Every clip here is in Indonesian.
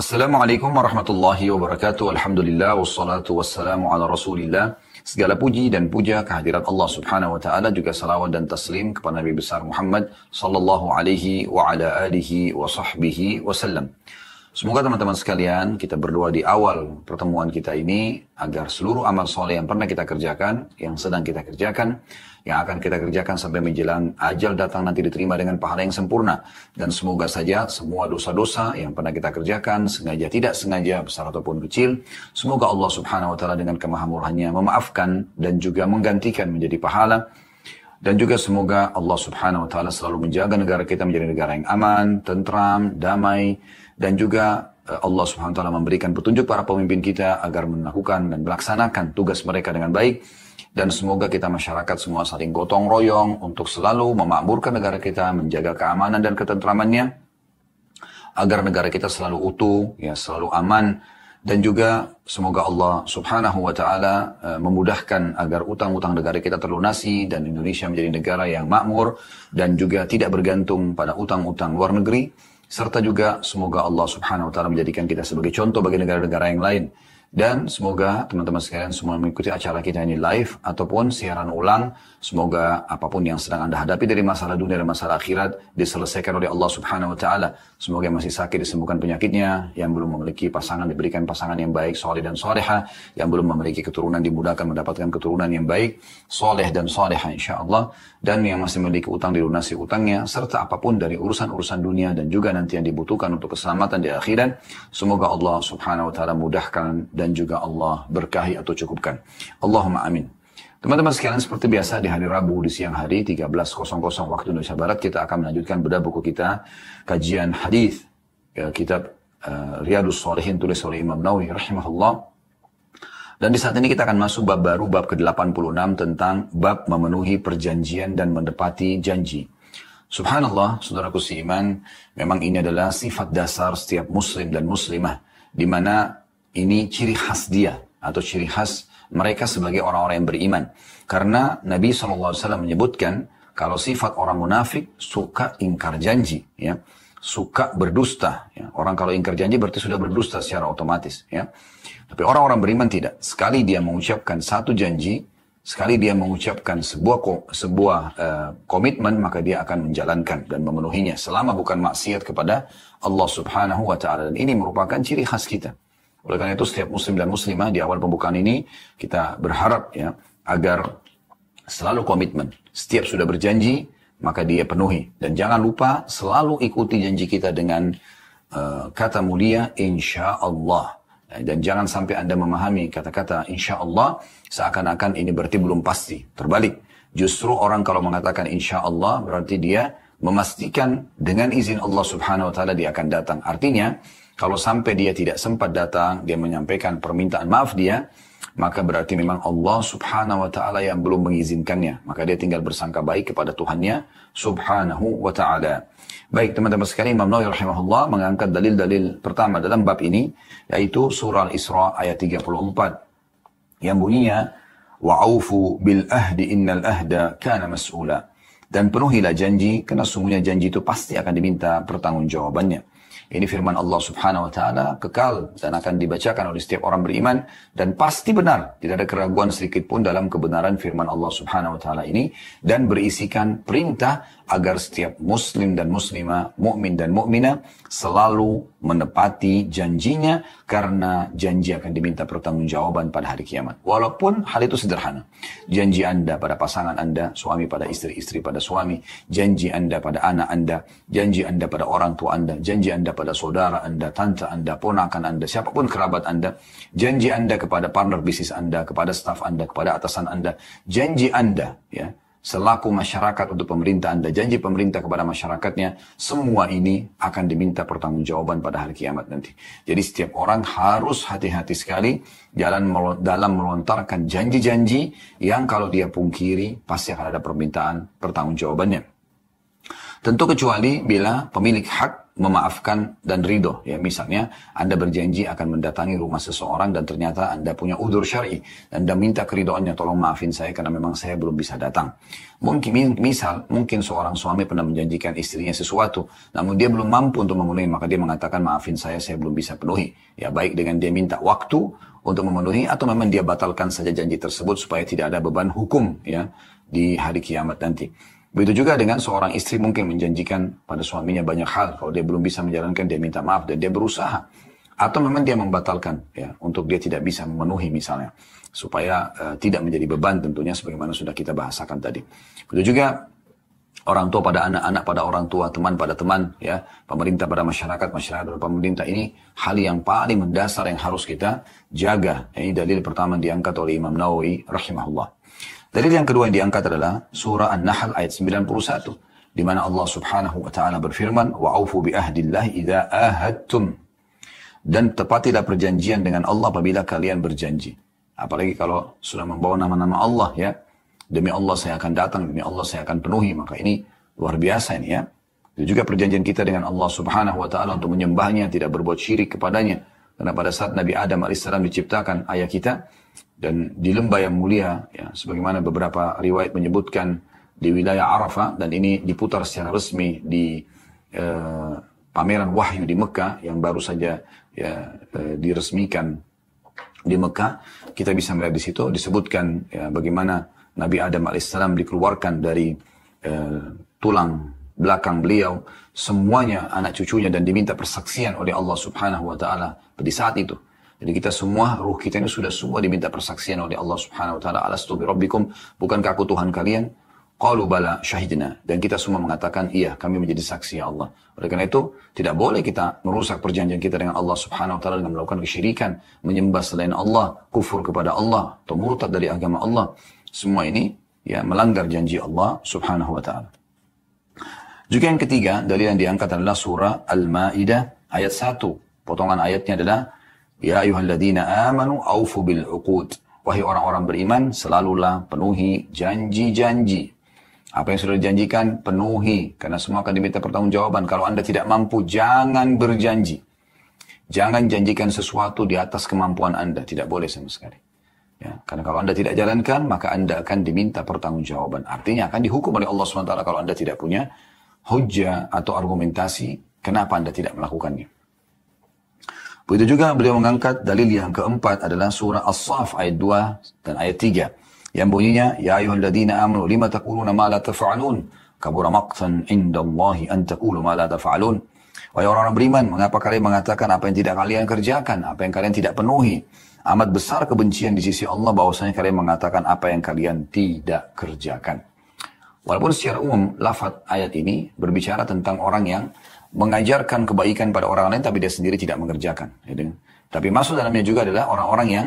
Assalamualaikum warahmatullahi wabarakatuh. Alhamdulillah wassalatu wassalamu ala Rasulillah. Segala puji dan puja kehadirat Allah Subhanahu wa taala juga salawat dan taslim kepada Nabi besar Muhammad sallallahu alaihi wa ala alihi wa sahbihi wasallam. Semoga teman-teman sekalian kita berdoa di awal pertemuan kita ini agar seluruh amal soleh yang pernah kita kerjakan, yang sedang kita kerjakan, yang akan kita kerjakan sampai menjelang ajal datang nanti diterima dengan pahala yang sempurna. Dan semoga saja semua dosa-dosa yang pernah kita kerjakan, sengaja tidak sengaja, besar ataupun kecil, semoga Allah subhanahu wa ta'ala dengan kemahamurahannya memaafkan dan juga menggantikan menjadi pahala dan juga semoga Allah Subhanahu wa taala selalu menjaga negara kita menjadi negara yang aman, tentram, damai dan juga eh, Allah Subhanahu wa taala memberikan petunjuk para pemimpin kita agar melakukan dan melaksanakan tugas mereka dengan baik dan semoga kita masyarakat semua saling gotong royong untuk selalu memakmurkan negara kita, menjaga keamanan dan ketentramannya agar negara kita selalu utuh, ya selalu aman dan juga semoga Allah Subhanahu wa taala eh, memudahkan agar utang-utang negara kita terlunasi dan Indonesia menjadi negara yang makmur dan juga tidak bergantung pada utang-utang luar negeri serta juga semoga Allah subhanahu wa ta'ala menjadikan kita sebagai contoh bagi negara-negara yang lain. Dan semoga teman-teman sekalian semua mengikuti acara kita ini live ataupun siaran ulang. Semoga apapun yang sedang Anda hadapi dari masalah dunia dan masalah akhirat diselesaikan oleh Allah Subhanahu wa taala. Semoga yang masih sakit disembuhkan penyakitnya, yang belum memiliki pasangan diberikan pasangan yang baik, soleh dan soleha, yang belum memiliki keturunan dimudahkan mendapatkan keturunan yang baik, soleh dan soleha insya Allah. Dan yang masih memiliki utang dilunasi utangnya, serta apapun dari urusan-urusan dunia dan juga nanti yang dibutuhkan untuk keselamatan di akhirat. Semoga Allah Subhanahu wa taala mudahkan dan juga Allah berkahi atau cukupkan. Allahumma amin. Teman-teman sekalian seperti biasa di hari Rabu di siang hari 13.00 waktu Indonesia Barat kita akan melanjutkan bedah buku kita kajian hadis ya, kitab uh, eh, Riyadus Salihin tulis oleh Imam Nawawi rahimahullah. Dan di saat ini kita akan masuk bab baru bab ke-86 tentang bab memenuhi perjanjian dan mendepati janji. Subhanallah, saudaraku seiman, memang ini adalah sifat dasar setiap muslim dan muslimah di mana ini ciri khas dia atau ciri khas mereka sebagai orang-orang yang beriman. Karena Nabi SAW menyebutkan kalau sifat orang munafik suka ingkar janji, ya, suka berdusta. Ya. Orang kalau ingkar janji berarti sudah berdusta secara otomatis. Ya. Tapi orang-orang beriman tidak. Sekali dia mengucapkan satu janji, sekali dia mengucapkan sebuah sebuah uh, komitmen maka dia akan menjalankan dan memenuhinya selama bukan maksiat kepada Allah Subhanahu wa taala dan ini merupakan ciri khas kita. Oleh karena itu setiap muslim dan muslimah di awal pembukaan ini kita berharap ya agar selalu komitmen. Setiap sudah berjanji maka dia penuhi dan jangan lupa selalu ikuti janji kita dengan uh, kata mulia insya Allah eh, dan jangan sampai anda memahami kata-kata insya Allah seakan-akan ini berarti belum pasti terbalik justru orang kalau mengatakan insya Allah berarti dia memastikan dengan izin Allah subhanahu wa taala dia akan datang artinya kalau sampai dia tidak sempat datang, dia menyampaikan permintaan maaf dia, maka berarti memang Allah subhanahu wa ta'ala yang belum mengizinkannya. Maka dia tinggal bersangka baik kepada Tuhannya subhanahu wa ta'ala. Baik teman-teman sekalian, Imam Nawawi rahimahullah mengangkat dalil-dalil pertama dalam bab ini, yaitu surah Al-Isra ayat 34. Yang bunyinya, wa'aufu bil ahdi innal ahda kana mas'ula. Dan penuhilah janji, karena sungguhnya janji itu pasti akan diminta pertanggungjawabannya. Ini firman Allah subhanahu wa ta'ala kekal dan akan dibacakan oleh setiap orang beriman dan pasti benar. Tidak ada keraguan sedikit pun dalam kebenaran firman Allah subhanahu wa ta'ala ini dan berisikan perintah agar setiap muslim dan muslimah, mukmin dan mukminah selalu menepati janjinya karena janji akan diminta pertanggungjawaban pada hari kiamat. Walaupun hal itu sederhana. Janji Anda pada pasangan Anda, suami pada istri, istri pada suami, janji Anda pada anak Anda, janji Anda pada orang tua Anda, janji Anda pada saudara Anda, tante Anda, ponakan Anda, siapapun kerabat Anda, janji Anda kepada partner bisnis Anda, kepada staf Anda, kepada atasan Anda, janji Anda ya selaku masyarakat untuk pemerintah Anda, janji pemerintah kepada masyarakatnya, semua ini akan diminta pertanggungjawaban pada hari kiamat nanti. Jadi setiap orang harus hati-hati sekali jalan dalam melontarkan janji-janji yang kalau dia pungkiri pasti akan ada permintaan pertanggungjawabannya. Tentu kecuali bila pemilik hak memaafkan dan ridho ya misalnya anda berjanji akan mendatangi rumah seseorang dan ternyata anda punya udur syari dan anda minta keridoannya tolong maafin saya karena memang saya belum bisa datang mungkin misal mungkin seorang suami pernah menjanjikan istrinya sesuatu namun dia belum mampu untuk memenuhi maka dia mengatakan maafin saya saya belum bisa penuhi ya baik dengan dia minta waktu untuk memenuhi atau memang dia batalkan saja janji tersebut supaya tidak ada beban hukum ya di hari kiamat nanti Begitu juga dengan seorang istri mungkin menjanjikan pada suaminya banyak hal. Kalau dia belum bisa menjalankan, dia minta maaf dan dia berusaha. Atau memang dia membatalkan ya untuk dia tidak bisa memenuhi misalnya. Supaya uh, tidak menjadi beban tentunya sebagaimana sudah kita bahasakan tadi. Begitu juga orang tua pada anak, anak pada orang tua, teman pada teman, ya, pemerintah pada masyarakat, masyarakat pada pemerintah ini hal yang paling mendasar yang harus kita jaga. Ini dalil pertama diangkat oleh Imam Nawawi rahimahullah. Dalil yang kedua yang diangkat adalah surah An-Nahl ayat 91 di mana Allah Subhanahu wa taala berfirman wa aufu bi ahdillah idza ahadtum dan tepatilah perjanjian dengan Allah apabila kalian berjanji. Apalagi kalau sudah membawa nama-nama Allah ya. Demi Allah saya akan datang, demi Allah saya akan penuhi. Maka ini luar biasa ini ya. Itu juga perjanjian kita dengan Allah subhanahu wa ta'ala untuk menyembahnya, tidak berbuat syirik kepadanya. Karena pada saat Nabi Adam AS diciptakan ayah kita, dan di lembah yang mulia ya sebagaimana beberapa riwayat menyebutkan di wilayah Arafah dan ini diputar secara resmi di eh, pameran wahyu di Mekah yang baru saja ya eh, diresmikan di Mekah kita bisa melihat di situ disebutkan ya, bagaimana Nabi Adam alaihissalam dikeluarkan dari eh, tulang belakang beliau semuanya anak cucunya dan diminta persaksian oleh Allah Subhanahu wa taala pada saat itu jadi kita semua, ruh kita ini sudah semua diminta persaksian oleh Allah subhanahu wa ta'ala. Alastu birabbikum, bukankah aku Tuhan kalian? Qalu bala syahidina. Dan kita semua mengatakan, iya kami menjadi saksi ya Allah. Oleh karena itu, tidak boleh kita merusak perjanjian kita dengan Allah subhanahu wa ta'ala dengan melakukan kesyirikan, menyembah selain Allah, kufur kepada Allah, atau murtad dari agama Allah. Semua ini ya melanggar janji Allah subhanahu wa ta'ala. Juga yang ketiga, dalil yang diangkat adalah surah Al-Ma'idah ayat 1. Potongan ayatnya adalah Ya ayuhalladzina amanu aufu bil uqud. Wahai orang-orang beriman, selalulah penuhi janji-janji. Apa yang sudah dijanjikan, penuhi. Karena semua akan diminta pertanggungjawaban. Kalau Anda tidak mampu, jangan berjanji. Jangan janjikan sesuatu di atas kemampuan Anda. Tidak boleh sama sekali. Ya, karena kalau Anda tidak jalankan, maka Anda akan diminta pertanggungjawaban. Artinya akan dihukum oleh Allah SWT kalau Anda tidak punya hujah atau argumentasi kenapa Anda tidak melakukannya. Begitu juga beliau mengangkat dalil yang keempat adalah surah As-Saf ayat 2 dan ayat 3. Yang bunyinya, Ya ladina amru lima takuluna ma la tafa'alun. Kabura maqtan Allahi an takulu ma la tafa'alun. Wahai orang-orang beriman, mengapa kalian mengatakan apa yang tidak kalian kerjakan, apa yang kalian tidak penuhi? Amat besar kebencian di sisi Allah bahwasanya kalian mengatakan apa yang kalian tidak kerjakan. Walaupun secara umum lafaz ayat ini berbicara tentang orang yang mengajarkan kebaikan pada orang lain tapi dia sendiri tidak mengerjakan. Ya tapi masuk dalamnya juga adalah orang-orang yang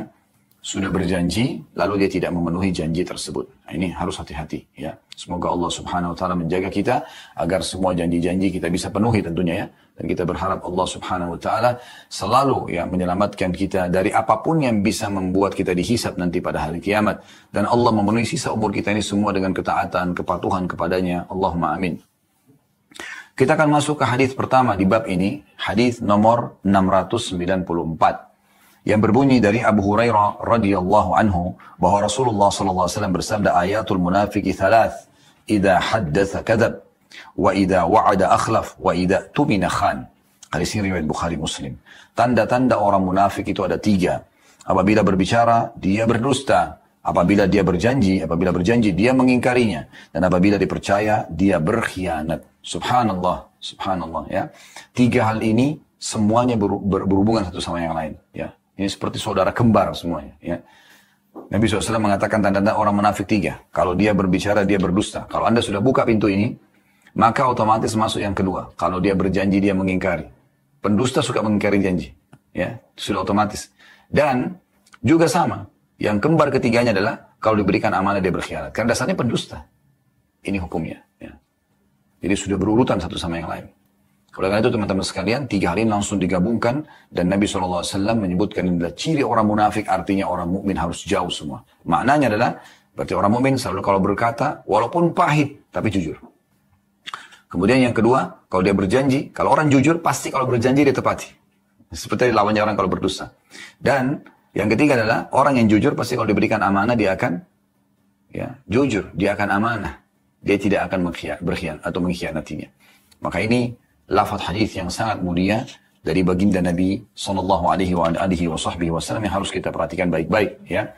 sudah berjanji lalu dia tidak memenuhi janji tersebut. Nah, ini harus hati-hati ya. Semoga Allah Subhanahu wa taala menjaga kita agar semua janji-janji kita bisa penuhi tentunya ya. Dan kita berharap Allah Subhanahu wa taala selalu ya menyelamatkan kita dari apapun yang bisa membuat kita dihisap nanti pada hari kiamat dan Allah memenuhi sisa umur kita ini semua dengan ketaatan, kepatuhan kepadanya. Allahumma amin. Kita akan masuk ke hadis pertama di bab ini, hadis nomor 694 yang berbunyi dari Abu Hurairah radhiyallahu anhu bahwa Rasulullah sallallahu alaihi wasallam bersabda ayatul munafiki thalath idza haddatsa kadzab wa idza wa'ada akhlaf wa idza tumina khan. Hadis ini riwayat Bukhari Muslim. Tanda-tanda orang munafik itu ada tiga. Apabila berbicara, dia berdusta. Apabila dia berjanji, apabila berjanji, dia mengingkarinya. Dan apabila dipercaya, dia berkhianat. Subhanallah, subhanallah ya. Tiga hal ini semuanya berhubungan satu sama yang lain ya. Ini seperti saudara kembar semuanya ya. Nabi SAW mengatakan tanda-tanda orang munafik tiga. Kalau dia berbicara, dia berdusta. Kalau anda sudah buka pintu ini, maka otomatis masuk yang kedua. Kalau dia berjanji, dia mengingkari. Pendusta suka mengingkari janji. ya Sudah otomatis. Dan juga sama. Yang kembar ketiganya adalah, kalau diberikan amanah, dia berkhianat. Karena dasarnya pendusta. Ini hukumnya. Ya. Jadi sudah berurutan satu sama yang lain. Oleh karena itu teman-teman sekalian, tiga hari ini langsung digabungkan dan Nabi SAW menyebutkan ini adalah ciri orang munafik, artinya orang mukmin harus jauh semua. Maknanya adalah, berarti orang mukmin selalu kalau berkata, walaupun pahit, tapi jujur. Kemudian yang kedua, kalau dia berjanji, kalau orang jujur, pasti kalau berjanji dia tepati. Seperti lawannya orang kalau berdosa. Dan yang ketiga adalah, orang yang jujur pasti kalau diberikan amanah, dia akan ya jujur, dia akan amanah dia tidak akan berkhian atau mengkhianatinya. Maka ini lafaz hadis yang sangat mulia dari baginda Nabi Shallallahu Alaihi wa alihi Wasallam yang harus kita perhatikan baik-baik ya.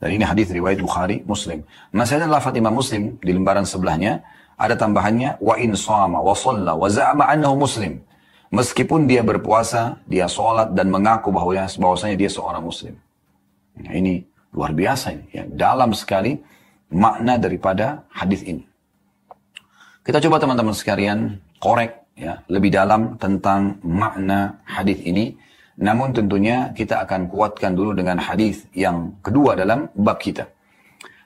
Dan ini hadis riwayat Bukhari Muslim. Masih ada lafaz Imam Muslim di lembaran sebelahnya ada tambahannya wa in sama wa shalla wa za'ama annahu muslim. Meskipun dia berpuasa, dia sholat dan mengaku bahwa bahwasanya dia seorang muslim. Nah, ini luar biasa ini ya. Dalam sekali makna daripada hadis ini. Kita coba teman-teman sekalian korek ya lebih dalam tentang makna hadis ini. Namun tentunya kita akan kuatkan dulu dengan hadis yang kedua dalam bab kita.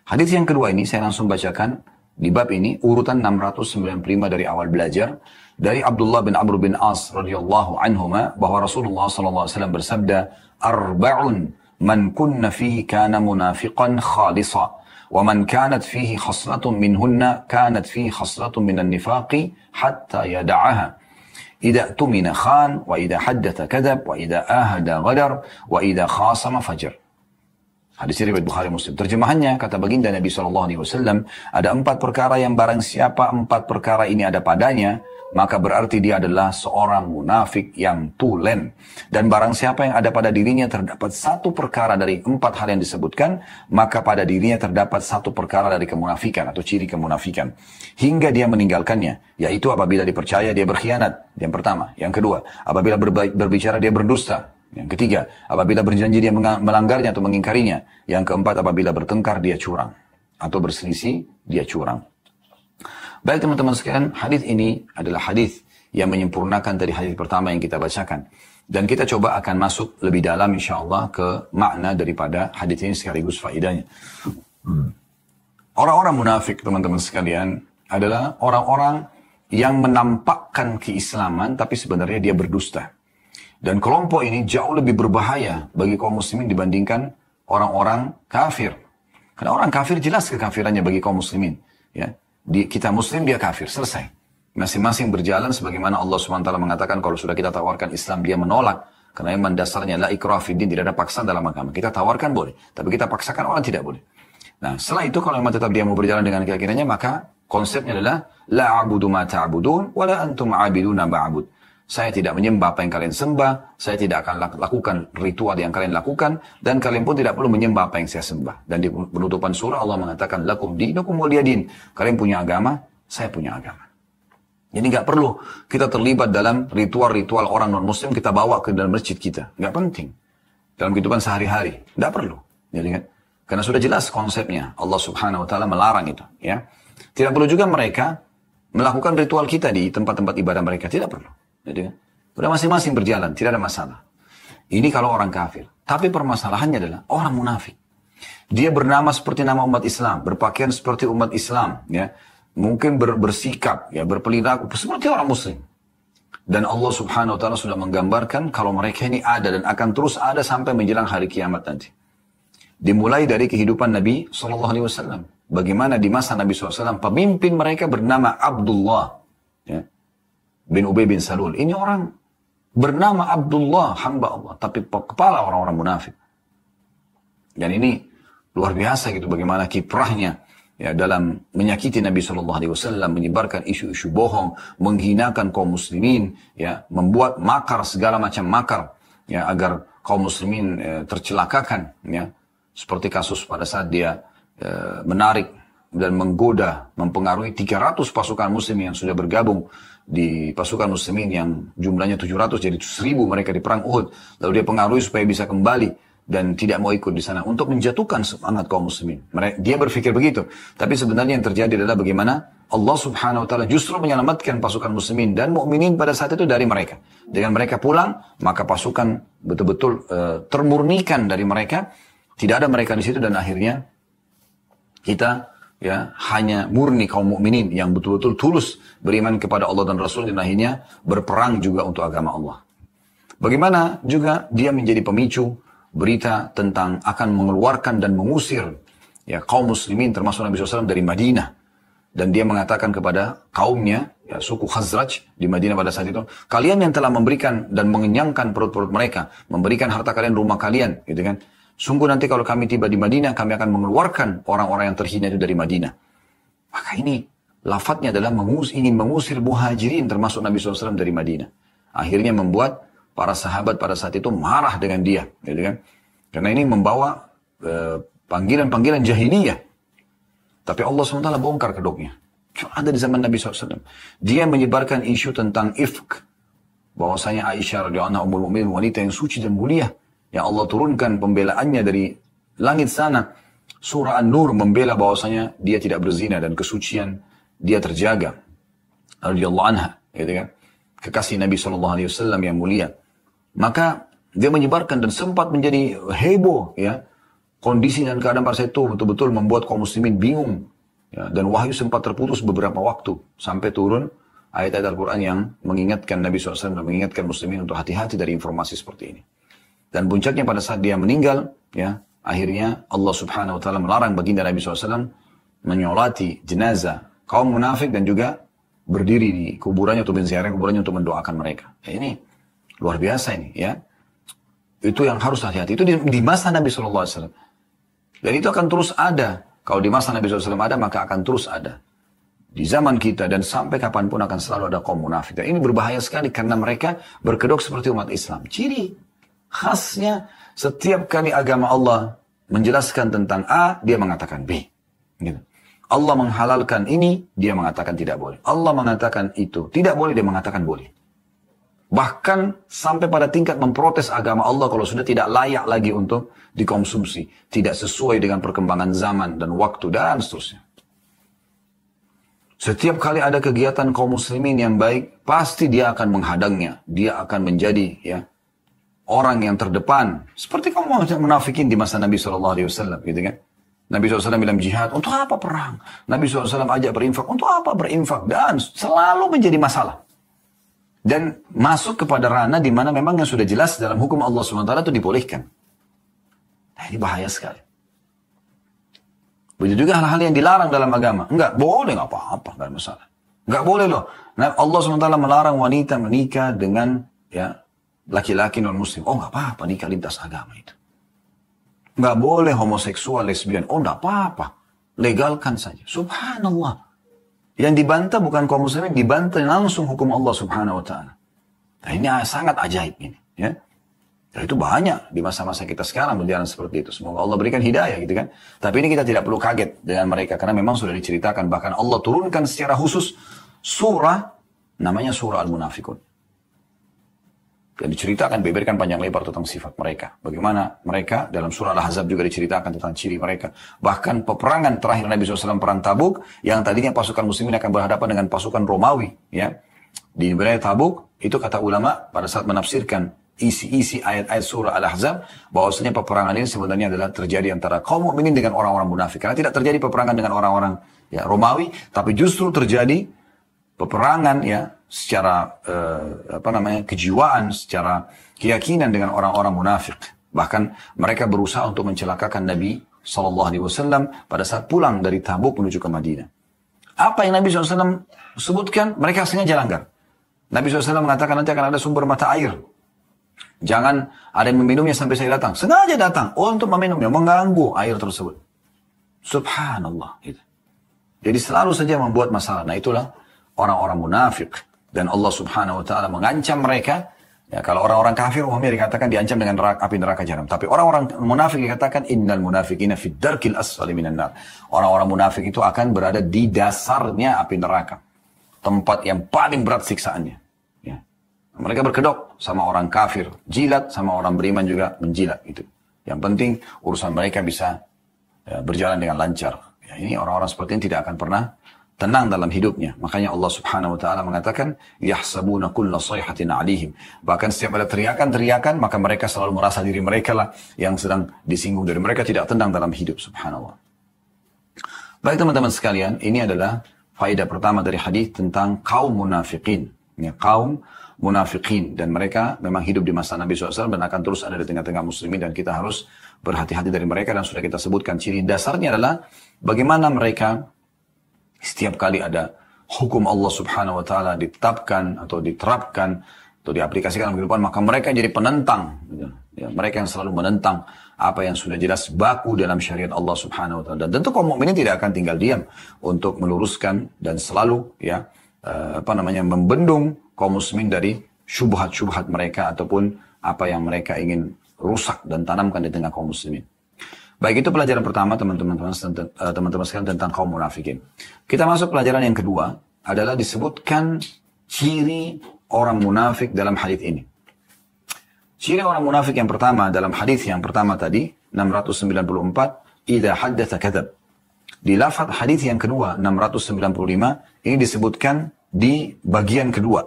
Hadis yang kedua ini saya langsung bacakan di bab ini urutan 695 dari awal belajar dari Abdullah bin Amr bin As radhiyallahu anhuma bahwa Rasulullah sallallahu alaihi wasallam bersabda arba'un man kunna fi kana munafiqan khalisah. ومن كانت فيه خصلة منهن كانت فيه خصلة من النفاق حتى يَدَعَهَا إذا اؤتمن خان وإذا حدث كذب وإذا آهد غدر وإذا خاصم فجر Hadis riwayat Bukhari Muslim. Terjemahannya kata baginda Nabi Shallallahu Alaihi Wasallam ada empat perkara yang barang siapa empat perkara ini ada padanya maka berarti dia adalah seorang munafik yang tulen. Dan barang siapa yang ada pada dirinya terdapat satu perkara dari empat hal yang disebutkan, maka pada dirinya terdapat satu perkara dari kemunafikan atau ciri kemunafikan. Hingga dia meninggalkannya, yaitu apabila dipercaya dia berkhianat, yang pertama. Yang kedua, apabila berbicara dia berdusta, yang ketiga, apabila berjanji dia melanggarnya atau mengingkarinya. Yang keempat, apabila bertengkar dia curang. Atau berselisih, dia curang. Baik teman-teman sekalian, hadis ini adalah hadis yang menyempurnakan dari hadis pertama yang kita bacakan. Dan kita coba akan masuk lebih dalam insya Allah ke makna daripada hadis ini sekaligus faidahnya. Orang-orang munafik teman-teman sekalian adalah orang-orang yang menampakkan keislaman tapi sebenarnya dia berdusta. Dan kelompok ini jauh lebih berbahaya bagi kaum muslimin dibandingkan orang-orang kafir. Karena orang kafir jelas kekafirannya bagi kaum muslimin. Ya. Di, kita muslim, dia kafir. Selesai. Masing-masing berjalan sebagaimana Allah SWT mengatakan kalau sudah kita tawarkan Islam, dia menolak. Karena memang dasarnya la ikrafiddin, tidak ada paksaan dalam agama. Kita tawarkan boleh, tapi kita paksakan orang tidak boleh. Nah, setelah itu kalau memang tetap dia mau berjalan dengan keyakinannya, maka konsepnya adalah la abudu ma ta'budun wa la antum abiduna ba'bud. Saya tidak menyembah apa yang kalian sembah, saya tidak akan lakukan ritual yang kalian lakukan, dan kalian pun tidak perlu menyembah apa yang saya sembah. Dan di penutupan surah Allah mengatakan, Lakum dinukum waliyadin. Kalian punya agama, saya punya agama. Jadi nggak perlu kita terlibat dalam ritual-ritual orang non-muslim kita bawa ke dalam masjid kita. Nggak penting. Dalam kehidupan sehari-hari. Nggak perlu. Jadi kan? Karena sudah jelas konsepnya. Allah subhanahu wa ta'ala melarang itu. ya Tidak perlu juga mereka melakukan ritual kita di tempat-tempat ibadah mereka. Tidak perlu. Jadi, sudah masing-masing berjalan, tidak ada masalah. Ini kalau orang kafir. Tapi permasalahannya adalah orang munafik. Dia bernama seperti nama umat Islam, berpakaian seperti umat Islam, ya. Mungkin ber, bersikap, ya, berperilaku seperti orang muslim. Dan Allah Subhanahu wa taala sudah menggambarkan kalau mereka ini ada dan akan terus ada sampai menjelang hari kiamat nanti. Dimulai dari kehidupan Nabi Shallallahu alaihi wasallam. Bagaimana di masa Nabi SAW pemimpin mereka bernama Abdullah bin Ubay bin Salul. Ini orang bernama Abdullah, hamba Allah. Tapi kepala orang-orang munafik. Dan ini luar biasa gitu bagaimana kiprahnya ya dalam menyakiti Nabi Shallallahu Alaihi Wasallam, menyebarkan isu-isu bohong, menghinakan kaum muslimin, ya membuat makar segala macam makar, ya agar kaum muslimin ya, tercelakakan, ya seperti kasus pada saat dia ya, menarik dan menggoda, mempengaruhi 300 pasukan muslim yang sudah bergabung di pasukan muslimin yang jumlahnya 700 jadi 1000 mereka di perang Uhud. Lalu dia pengaruhi supaya bisa kembali dan tidak mau ikut di sana untuk menjatuhkan semangat kaum muslimin. Dia berpikir begitu. Tapi sebenarnya yang terjadi adalah bagaimana Allah Subhanahu wa taala justru menyelamatkan pasukan muslimin dan mukminin pada saat itu dari mereka. Dengan mereka pulang, maka pasukan betul-betul uh, termurnikan dari mereka. Tidak ada mereka di situ dan akhirnya kita ya hanya murni kaum mukminin yang betul-betul tulus beriman kepada Allah dan Rasul dan akhirnya berperang juga untuk agama Allah. Bagaimana juga dia menjadi pemicu berita tentang akan mengeluarkan dan mengusir ya kaum muslimin termasuk Nabi SAW dari Madinah dan dia mengatakan kepada kaumnya ya, suku Khazraj di Madinah pada saat itu kalian yang telah memberikan dan mengenyangkan perut-perut mereka memberikan harta kalian rumah kalian gitu kan Sungguh nanti kalau kami tiba di Madinah, kami akan mengeluarkan orang-orang yang terhina itu dari Madinah. Maka ini lafadznya adalah mengus ingin mengusir muhajirin termasuk Nabi SAW dari Madinah. Akhirnya membuat para sahabat pada saat itu marah dengan dia. Gitu kan? Karena ini membawa eh, panggilan-panggilan uh, jahiliyah. Tapi Allah SWT bongkar kedoknya. Cuma ada di zaman Nabi SAW. Dia menyebarkan isu tentang ifk. Bahwasanya Aisyah radhiyallahu anha umul mu'min wanita yang suci dan mulia yang Allah turunkan pembelaannya dari langit sana. Surah An-Nur membela bahwasanya dia tidak berzina dan kesucian dia terjaga. Radiyallahu anha, gitu kan? Kekasih Nabi saw yang mulia. Maka dia menyebarkan dan sempat menjadi heboh, ya. Kondisi dan keadaan pada itu betul-betul membuat kaum muslimin bingung. Ya, dan wahyu sempat terputus beberapa waktu sampai turun ayat-ayat Al-Quran yang mengingatkan Nabi SAW dan mengingatkan muslimin untuk hati-hati dari informasi seperti ini. Dan puncaknya pada saat dia meninggal, ya akhirnya Allah Subhanahu Wa Taala melarang baginda Nabi SAW menyolati jenazah kaum munafik dan juga berdiri di kuburannya atau menziarahi kuburannya untuk mendoakan mereka. Ya, ini luar biasa ini, ya. Itu yang harus hati-hati. Itu di, di masa Nabi SAW. Dan itu akan terus ada. Kalau di masa Nabi SAW ada, maka akan terus ada. Di zaman kita dan sampai kapanpun akan selalu ada kaum munafik. Dan ini berbahaya sekali karena mereka berkedok seperti umat Islam. Ciri Khasnya setiap kali agama Allah menjelaskan tentang A, dia mengatakan B. Gitu. Allah menghalalkan ini, dia mengatakan tidak boleh. Allah mengatakan itu, tidak boleh, dia mengatakan boleh. Bahkan sampai pada tingkat memprotes agama Allah kalau sudah tidak layak lagi untuk dikonsumsi. Tidak sesuai dengan perkembangan zaman dan waktu dan seterusnya. Setiap kali ada kegiatan kaum muslimin yang baik, pasti dia akan menghadangnya. Dia akan menjadi ya orang yang terdepan. Seperti kamu menafikin di masa Nabi Shallallahu Alaihi Wasallam, gitu kan? Nabi SAW bilang jihad, untuk apa perang? Nabi SAW ajak berinfak, untuk apa berinfak? Dan selalu menjadi masalah. Dan masuk kepada ranah di mana memang yang sudah jelas dalam hukum Allah SWT itu dibolehkan. Nah, ini bahaya sekali. Begitu juga hal-hal yang dilarang dalam agama. Enggak, boleh, enggak apa-apa, enggak masalah. Enggak boleh loh. Nah, Allah SWT melarang wanita menikah dengan ya laki-laki non muslim. Oh nggak apa-apa nikah lintas agama itu. Nggak boleh homoseksual lesbian. Oh nggak apa-apa. Legalkan saja. Subhanallah. Yang dibantah bukan kaum muslimin, dibantah langsung hukum Allah subhanahu wa ta'ala. Nah, ini sangat ajaib ini. Ya. Dan nah, itu banyak di masa-masa kita sekarang berjalan seperti itu. Semoga Allah berikan hidayah gitu kan. Tapi ini kita tidak perlu kaget dengan mereka. Karena memang sudah diceritakan. Bahkan Allah turunkan secara khusus surah. Namanya surah Al-Munafikun. Dan diceritakan beberkan panjang lebar tentang sifat mereka. Bagaimana mereka dalam surah Al-Ahzab juga diceritakan tentang ciri mereka. Bahkan peperangan terakhir Nabi SAW perang Tabuk yang tadinya pasukan muslimin akan berhadapan dengan pasukan Romawi ya. Di wilayah Tabuk itu kata ulama pada saat menafsirkan isi-isi ayat-ayat surah Al-Ahzab bahwasanya peperangan ini sebenarnya adalah terjadi antara kaum mukminin dengan orang-orang munafik. Karena tidak terjadi peperangan dengan orang-orang ya Romawi, tapi justru terjadi peperangan ya secara eh, apa namanya kejiwaan, secara keyakinan dengan orang-orang munafik. Bahkan mereka berusaha untuk mencelakakan Nabi Shallallahu Alaihi Wasallam pada saat pulang dari Tabuk menuju ke Madinah. Apa yang Nabi SAW sebutkan, mereka sengaja langgar. Nabi SAW mengatakan nanti akan ada sumber mata air. Jangan ada yang meminumnya sampai saya datang. Sengaja datang untuk meminumnya, mengganggu air tersebut. Subhanallah. Gitu. Jadi selalu saja membuat masalah. Nah itulah orang-orang munafik dan Allah Subhanahu wa taala mengancam mereka ya kalau orang-orang kafir umumnya dikatakan diancam dengan neraka, api neraka jahanam tapi orang-orang munafik dikatakan innal munafiqina fid darkil asfali minan nar orang-orang munafik itu akan berada di dasarnya api neraka tempat yang paling berat siksaannya ya. mereka berkedok sama orang kafir jilat sama orang beriman juga menjilat itu yang penting urusan mereka bisa ya, berjalan dengan lancar ya, ini orang-orang seperti ini tidak akan pernah tenang dalam hidupnya. Makanya Allah Subhanahu wa taala mengatakan yahsabuna kulla sayhatin alaihim Bahkan setiap ada teriakan-teriakan maka mereka selalu merasa diri mereka lah yang sedang disinggung dari mereka tidak tenang dalam hidup subhanallah. Baik teman-teman sekalian, ini adalah faedah pertama dari hadis tentang kaum munafikin. Ya, kaum munafikin dan mereka memang hidup di masa Nabi SAW dan akan terus ada di tengah-tengah muslimin dan kita harus berhati-hati dari mereka dan sudah kita sebutkan ciri dasarnya adalah bagaimana mereka setiap kali ada hukum Allah subhanahu wa ta'ala ditetapkan atau diterapkan atau diaplikasikan dalam kehidupan, maka mereka yang jadi penentang. Gitu. Ya, mereka yang selalu menentang apa yang sudah jelas baku dalam syariat Allah Subhanahu wa taala. Dan tentu kaum mukminin tidak akan tinggal diam untuk meluruskan dan selalu ya eh, apa namanya membendung kaum muslimin dari syubhat-syubhat mereka ataupun apa yang mereka ingin rusak dan tanamkan di tengah kaum muslimin. Baik itu pelajaran pertama teman-teman eh, teman-teman sekalian tentang kaum munafikin. Kita masuk pelajaran yang kedua adalah disebutkan ciri orang munafik dalam hadis ini. Ciri orang munafik yang pertama dalam hadis yang pertama tadi 694 idza haddatsa kadzab. Di lafaz hadis yang kedua 695 ini disebutkan di bagian kedua.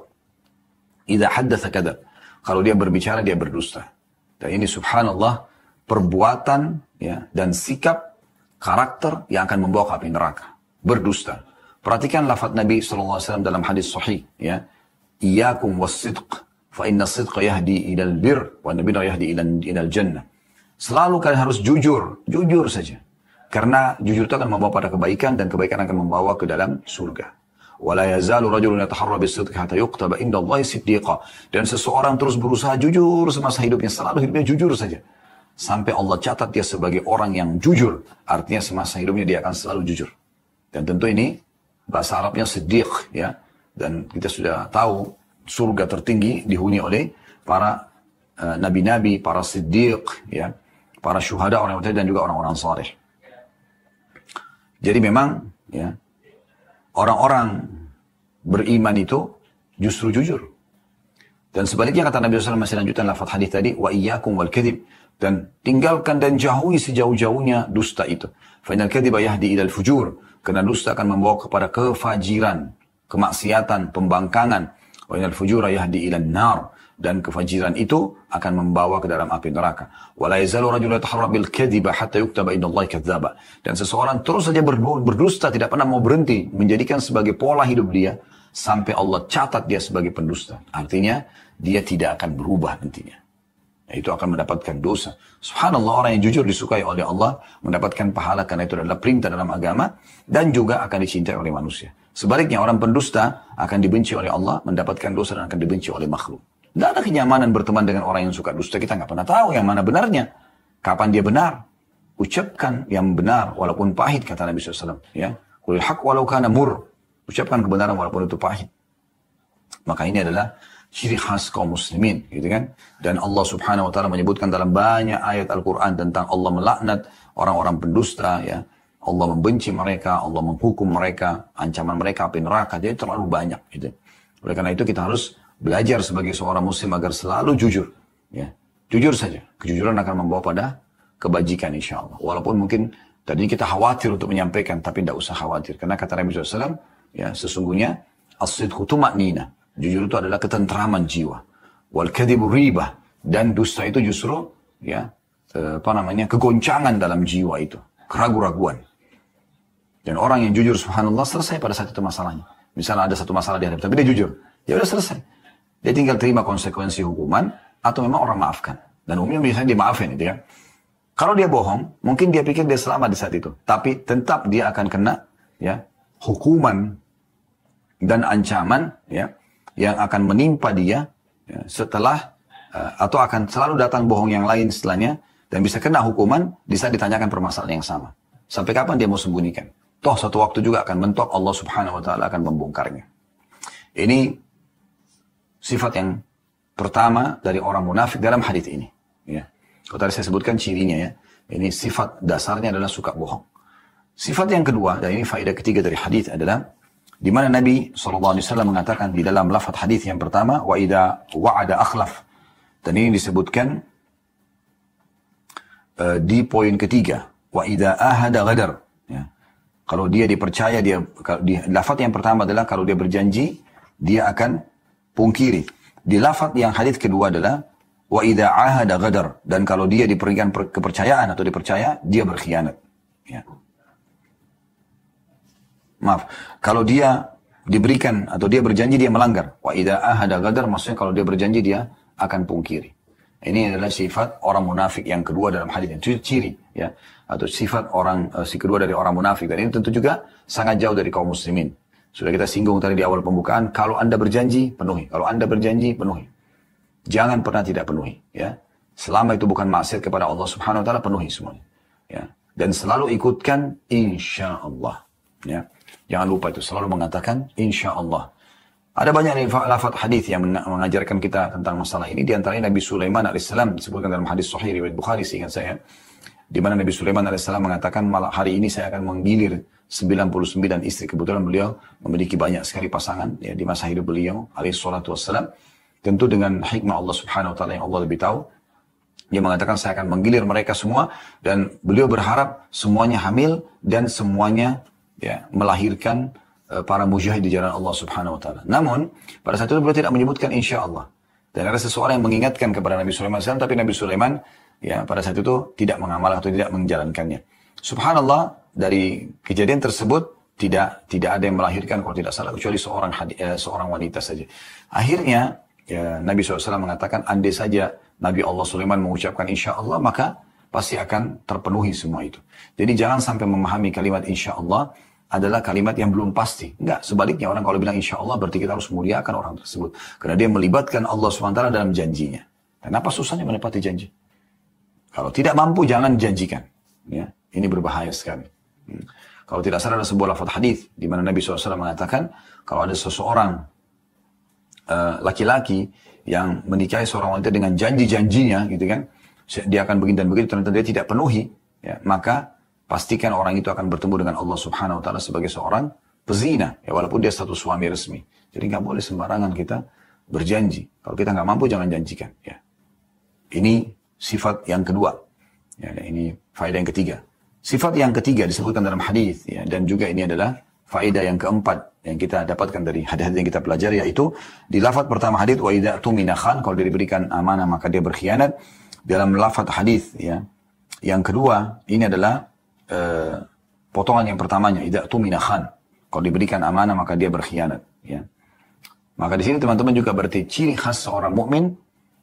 Idza haddatsa kadzab. Kalau dia berbicara dia berdusta. Dan ini subhanallah perbuatan ya, dan sikap karakter yang akan membawa ke api neraka. Berdusta. Perhatikan lafaz Nabi SAW dalam hadis sahih. Ya. Iyakum wassidq. Fa inna sidq yahdi ilal bir. Wa Nabi yahdi ilal, ilal jannah. Selalu kalian harus jujur. Jujur saja. Karena jujur itu akan membawa pada kebaikan. Dan kebaikan akan membawa ke dalam surga. Wala yazalu rajulun yataharra bisidq hatta yuqtaba inda Allahi siddiqa. Dan seseorang terus berusaha jujur semasa hidupnya. Selalu hidupnya jujur saja. Sampai Allah catat dia sebagai orang yang jujur. Artinya semasa hidupnya dia akan selalu jujur. Dan tentu ini bahasa Arabnya sedih ya. Dan kita sudah tahu surga tertinggi dihuni oleh para eh, nabi-nabi, uh, para siddiq, ya, para syuhada orang yang dan juga orang-orang saleh. Jadi memang ya orang-orang beriman itu justru jujur. Dan sebaliknya kata Nabi SAW masih lanjutan lafaz hadis tadi, wa iyyakum wal kadhib dan tinggalkan dan jauhi sejauh-jauhnya dusta itu. Fa'inal kadhiba yahdi ilal fujur. Karena dusta akan membawa kepada kefajiran, kemaksiatan, pembangkangan. fujur fujura yahdi ilal nar. Dan kefajiran itu akan membawa ke dalam api neraka. Wala yazalu rajul yataharra bil kadhiba hatta yuktaba Allah Dan seseorang terus saja berdusta tidak pernah mau berhenti menjadikan sebagai pola hidup dia sampai Allah catat dia sebagai pendusta. Artinya dia tidak akan berubah nantinya itu akan mendapatkan dosa. Subhanallah orang yang jujur disukai oleh Allah mendapatkan pahala karena itu adalah perintah dalam agama dan juga akan dicintai oleh manusia. Sebaliknya orang pendusta akan dibenci oleh Allah mendapatkan dosa dan akan dibenci oleh makhluk. Tidak ada kenyamanan berteman dengan orang yang suka dusta kita nggak pernah tahu yang mana benarnya, kapan dia benar. Ucapkan yang benar walaupun pahit kata Nabi SAW. Ya, kulil hak walau kana mur. Ucapkan kebenaran walaupun itu pahit. Maka ini adalah ciri khas kaum muslimin gitu kan dan Allah Subhanahu wa taala menyebutkan dalam banyak ayat Al-Qur'an tentang Allah melaknat orang-orang pendusta ya Allah membenci mereka Allah menghukum mereka ancaman mereka api neraka jadi terlalu banyak gitu oleh karena itu kita harus belajar sebagai seorang muslim agar selalu jujur ya jujur saja kejujuran akan membawa pada kebajikan insya Allah walaupun mungkin tadi kita khawatir untuk menyampaikan tapi tidak usah khawatir karena kata Nabi SAW ya sesungguhnya as-sidqu nina Jujur itu adalah ketentraman jiwa. Wal kadibu riba. Dan dusta itu justru ya eh, apa namanya kegoncangan dalam jiwa itu. Keraguan-raguan. Dan orang yang jujur subhanallah selesai pada saat itu masalahnya. Misalnya ada satu masalah di hadapan, tapi dia jujur. Ya udah selesai. Dia tinggal terima konsekuensi hukuman atau memang orang maafkan. Dan umumnya biasanya dimaafin gitu ya. Kalau dia bohong, mungkin dia pikir dia selamat di saat itu. Tapi tetap dia akan kena ya hukuman dan ancaman ya yang akan menimpa dia ya, setelah uh, atau akan selalu datang bohong yang lain setelahnya dan bisa kena hukuman di saat ditanyakan permasalahan yang sama. Sampai kapan dia mau sembunyikan? Toh satu waktu juga akan mentok Allah Subhanahu wa taala akan membongkarnya. Ini sifat yang pertama dari orang munafik dalam hadis ini, ya. Kalau tadi saya sebutkan cirinya ya. Ini sifat dasarnya adalah suka bohong. Sifat yang kedua dan ini faedah ketiga dari hadis adalah di mana Nabi SAW mengatakan di dalam lafaz hadis yang pertama, wa ida ada akhlaf. Dan ini disebutkan uh, di poin ketiga, wa ida ahada gadar. Ya. Kalau dia dipercaya, dia di, lafaz yang pertama adalah kalau dia berjanji, dia akan pungkiri. Di lafaz yang hadis kedua adalah wa ida ahada gader dan kalau dia diberikan kepercayaan atau dipercaya dia berkhianat ya Maaf, kalau dia diberikan atau dia berjanji dia melanggar. Wa idza ahada gadar maksudnya kalau dia berjanji dia akan pungkiri. Ini adalah sifat orang munafik yang kedua dalam hadis itu ciri ya atau sifat orang eh, si kedua dari orang munafik dan ini tentu juga sangat jauh dari kaum muslimin. Sudah kita singgung tadi di awal pembukaan kalau Anda berjanji penuhi, kalau Anda berjanji penuhi. Jangan pernah tidak penuhi ya. Selama itu bukan maksiat kepada Allah Subhanahu wa taala penuhi semuanya. Ya. Dan selalu ikutkan insya Allah. Ya. Jangan lupa itu selalu mengatakan insya Allah. Ada banyak lafaz hadis yang mengajarkan kita tentang masalah ini. Di antaranya Nabi Sulaiman alaihissalam disebutkan dalam hadis Sahih riwayat Bukhari sehingga saya. Di mana Nabi Sulaiman alaihissalam mengatakan malah hari ini saya akan menggilir 99 istri. Kebetulan beliau memiliki banyak sekali pasangan ya, di masa hidup beliau alaihissalatu wassalam. Tentu dengan hikmah Allah subhanahu wa ta'ala yang Allah lebih tahu. Dia mengatakan saya akan menggilir mereka semua dan beliau berharap semuanya hamil dan semuanya ya, melahirkan eh, para mujahid di jalan Allah Subhanahu wa taala. Namun, pada saat itu beliau tidak menyebutkan insya Allah. Dan ada seseorang yang mengingatkan kepada Nabi Sulaiman SAW, tapi Nabi Sulaiman ya pada saat itu tidak mengamalkan atau tidak menjalankannya. Subhanallah, dari kejadian tersebut tidak tidak ada yang melahirkan kalau tidak salah kecuali seorang hadi, eh, seorang wanita saja. Akhirnya ya, Nabi SAW mengatakan andai saja Nabi Allah Sulaiman mengucapkan insya Allah maka pasti akan terpenuhi semua itu. Jadi jangan sampai memahami kalimat insya Allah adalah kalimat yang belum pasti. Enggak, sebaliknya orang kalau bilang insya Allah berarti kita harus muliakan orang tersebut. Karena dia melibatkan Allah SWT dalam janjinya. Kenapa susahnya menepati janji? Kalau tidak mampu jangan janjikan. Ya, ini berbahaya sekali. Hmm. Kalau tidak salah ada sebuah lafad hadis di mana Nabi SAW mengatakan kalau ada seseorang eh, laki-laki uh, yang menikahi seorang wanita dengan janji-janjinya gitu kan dia akan begini dan begitu ternyata dia tidak penuhi ya, maka Pastikan orang itu akan bertemu dengan Allah Subhanahu Wa Taala sebagai seorang pezina, ya walaupun dia status suami resmi. Jadi nggak boleh sembarangan kita berjanji. Kalau kita nggak mampu jangan janjikan. Ya. Ini sifat yang kedua. Ya, ini faedah yang ketiga. Sifat yang ketiga disebutkan dalam hadis ya, dan juga ini adalah faedah yang keempat yang kita dapatkan dari hadis-hadis yang kita pelajari yaitu di lafadz pertama hadis wa idza tumina khan kalau diberikan amanah maka dia berkhianat dalam lafadz hadis ya. Yang kedua ini adalah Eh, potongan yang pertamanya tidak minahan Kalau diberikan amanah maka dia berkhianat. Ya. Maka di sini teman-teman juga berarti ciri khas seorang mukmin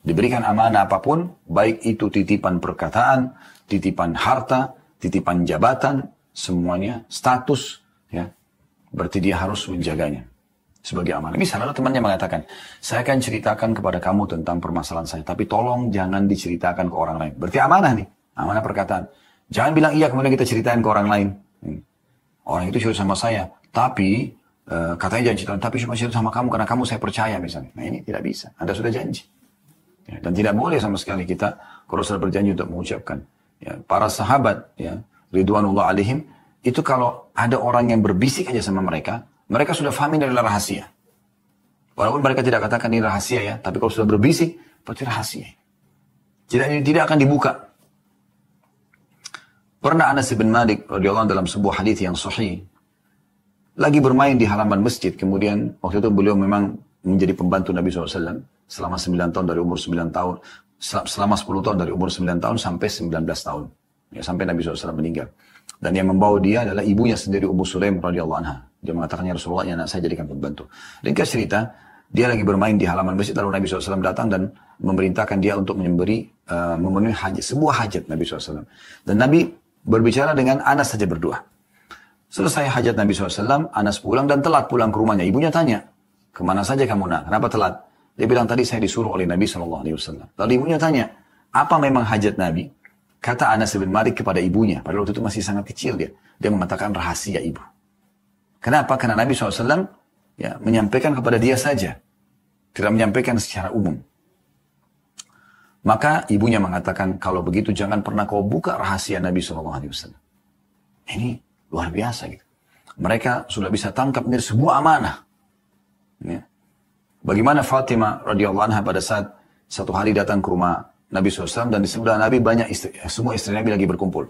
diberikan amanah apapun, baik itu titipan perkataan, titipan harta, titipan jabatan, semuanya status, ya berarti dia harus menjaganya sebagai amanah. Misalnya temannya mengatakan, saya akan ceritakan kepada kamu tentang permasalahan saya, tapi tolong jangan diceritakan ke orang lain. Berarti amanah nih, amanah perkataan. Jangan bilang iya kemudian kita ceritain ke orang lain. Orang itu curhat sama saya, tapi eh, katanya janji Tuhan, tapi cuma curhat sama kamu karena kamu saya percaya misalnya. Nah ini tidak bisa, Anda sudah janji. Ya, dan tidak boleh sama sekali kita kalau sudah berjanji untuk mengucapkan. Ya, para sahabat, ya, Ridwanullah alaihim, itu kalau ada orang yang berbisik aja sama mereka, mereka sudah famin dari rahasia. Walaupun mereka tidak katakan ini rahasia ya, tapi kalau sudah berbisik, berarti rahasia. Tidak, tidak akan dibuka. Pernah Anas bin Malik radhiyallahu dalam sebuah hadis yang sahih lagi bermain di halaman masjid. Kemudian waktu itu beliau memang menjadi pembantu Nabi SAW selama 9 tahun dari umur 9 tahun selama 10 tahun dari umur 9 tahun sampai 19 tahun ya, sampai Nabi SAW meninggal dan yang membawa dia adalah ibunya sendiri Ummu Sulaim radhiyallahu anha dia ya Rasulullah ya anak saya jadikan pembantu ringkas cerita dia lagi bermain di halaman masjid lalu Nabi SAW datang dan memerintahkan dia untuk memberi uh, memenuhi hajat sebuah hajat Nabi SAW dan Nabi berbicara dengan Anas saja berdua. Selesai hajat Nabi SAW, Anas pulang dan telat pulang ke rumahnya. Ibunya tanya, kemana saja kamu nak? Kenapa telat? Dia bilang tadi saya disuruh oleh Nabi SAW. Lalu ibunya tanya, apa memang hajat Nabi? Kata Anas bin Malik kepada ibunya, pada waktu itu masih sangat kecil dia. Dia mengatakan rahasia ibu. Kenapa? Karena Nabi SAW ya, menyampaikan kepada dia saja. Tidak menyampaikan secara umum. Maka ibunya mengatakan, kalau begitu jangan pernah kau buka rahasia Nabi SAW. Ini luar biasa gitu. Mereka sudah bisa tangkap dari sebuah amanah. Ya. Bagaimana Fatimah radhiyallahu anha pada saat satu hari datang ke rumah Nabi SAW dan di sebelah Nabi banyak istri, eh, semua istri Nabi lagi berkumpul.